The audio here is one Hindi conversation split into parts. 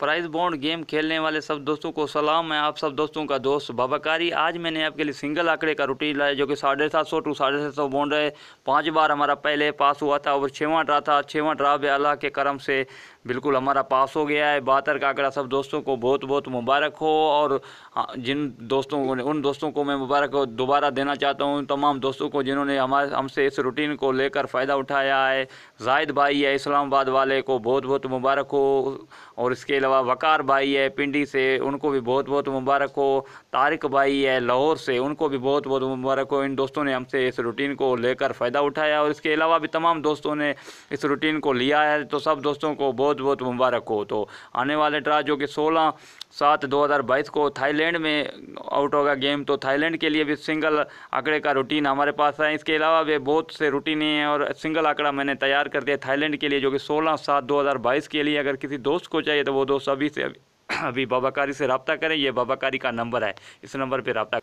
प्राइज बॉन्ड गेम खेलने वाले सब दोस्तों को सलाम है आप सब दोस्तों का दोस्त बाबाकारी आज मैंने आपके लिए सिंगल आंकड़े का रूटीन लाया जो कि साढ़े सात सौ टू साढ़े सात सौ बॉन्ड है पांच बार हमारा पहले पास हुआ था और छवा ड्रा था छवा ड्रा भी अल्लाह के करम से बिल्कुल हमारा पास हो गया है बहत्तर का आंकड़ा सब दोस्तों को बहुत बहुत मुबारक हो और हाँ, जिन दोस्तों को उन दोस्तों को मैं मुबारक दोबारा देना चाहता हूँ तमाम दोस्तों को जिन्होंने हमारे हमसे इस रूटीन को लेकर फ़ायदा उठाया है जायद भाई है इस्लामाबाद वाले को बहुत बहुत मुबारक हो और इसके अलावा अलावा वकार भाई है पिंडी से उनको भी बहुत बहुत मुबारक हो तारिक भाई है लाहौर से उनको भी बहुत बहुत मुबारक हो इन दोस्तों ने हमसे इस रूटीन को लेकर फ़ायदा उठाया और इसके अलावा भी तमाम दोस्तों ने इस रूटीन को लिया है तो सब दोस्तों को बहुत बहुत मुबारक हो तो आने वाले ट्रा जो कि सोलह सात दो हज़ार बाईस को थाईलैंड में आउट होगा गेम तो थाईलैंड के लिए भी सिंगल आंकड़े का रूटीन हमारे पास है इसके अलावा भी बहुत से रूटीन हैं और सिंगल आंकड़ा मैंने तैयार कर दिया थाईलैंड के लिए जो कि सोलह सात दो हज़ार बाईस के लिए अगर किसी दोस्त को चाहिए तो वो दोस्त अभी से अभी, अभी बाबाकारी से रबता करें यह बाबाकारी का नंबर है इस नंबर पर रबता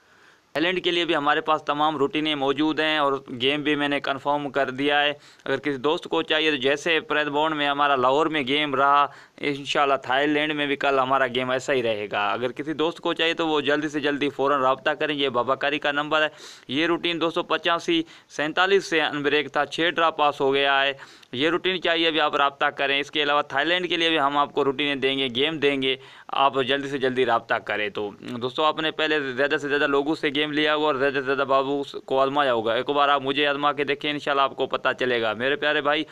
थाईलैंड के लिए भी हमारे पास तमाम रूटीनें मौजूद हैं और गेम भी मैंने कंफर्म कर दिया है अगर किसी दोस्त को चाहिए तो जैसे प्रेदबोर्ड में हमारा लाहौर में गेम रहा इन थाईलैंड में भी कल हमारा गेम ऐसा ही रहेगा अगर किसी दोस्त को चाहिए तो वो जल्दी से जल्दी फ़ौर रबता करें यह बाबाकारी का नंबर है ये रूटीन दो सौ पचासी सैंतालीस से अनब्रेक था छः ड्रा पास हो गया है ये रूटीन चाहिए भी आप रबता करें इसके अलावा थाईलैंड के लिए भी हम आपको रूटीनें देंगे गेम देंगे आप जल्दी से जल्दी रबता करें तो दोस्तों आपने पहले ज़्यादा से ज़्यादा लोगों से गेम टाइम लिया होगा और ज़्यादा से ज़्यादा बाबू को आजमाया होगा एक बार आप मुझे आजमा के देखें इन आपको पता चलेगा मेरे प्यारे भाई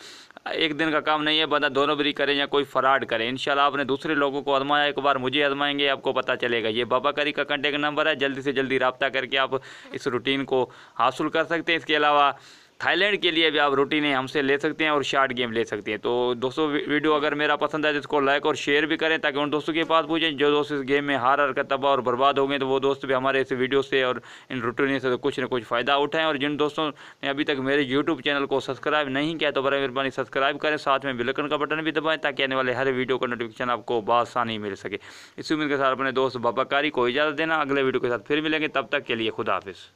एक दिन का काम नहीं है बंदा दोनों बरी करें या कोई फ्रॉड करें इन आपने दूसरे लोगों को आजमाया एक बार मुझे आजमाएंगे आपको पता चलेगा ये बाबा करी का कंटेक्ट नंबर है जल्दी से जल्दी रबता करके आप इस रूटीन को हासिल कर सकते हैं इसके अलावा थाईलैंड के लिए भी आप रूटीने हमसे ले सकते हैं और शार्ट गेम ले सकते हैं तो दोस्तों वीडियो अगर मेरा पसंद आए तो इसको लाइक और शेयर भी करें ताकि उन दोस्तों के पास पूछें जो दोस्त इस गेम में हार हर तबाह और बर्बाद हो गए तो वो दोस्त भी हमारे इस वीडियो से और इन रूटीन से तो कुछ ना कुछ फ़ायदा उठाएँ और जिन दोस्तों ने अभी तक मेरे यूट्यूब चैनल को सब्सक्राइब नहीं किया तो बड़ा मेहरबानी सब्सक्राइब करें साथ में बिलकन का बटन भी दबाएँ ताकि आने वाले हर वीडियो का नोटिफिकेशन आपको बासानी मिल सके इसी उम्मीद के साथ अपने दोस्त बाबाकारी को इजाज़त देना अगले वीडियो के साथ फिर मिलेंगे तब तक के लिए खुदाफिज़